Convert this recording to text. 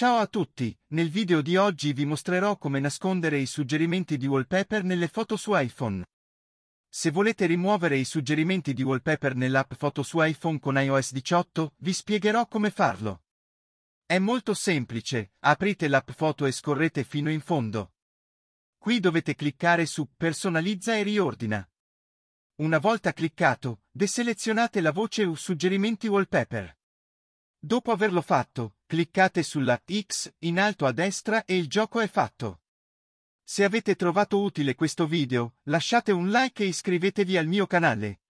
Ciao a tutti, nel video di oggi vi mostrerò come nascondere i suggerimenti di wallpaper nelle foto su iPhone. Se volete rimuovere i suggerimenti di wallpaper nell'app foto su iPhone con iOS 18, vi spiegherò come farlo. È molto semplice, aprite l'app foto e scorrete fino in fondo. Qui dovete cliccare su Personalizza e riordina. Una volta cliccato, deselezionate la voce o Suggerimenti wallpaper. Dopo averlo fatto, cliccate sulla X in alto a destra e il gioco è fatto. Se avete trovato utile questo video, lasciate un like e iscrivetevi al mio canale.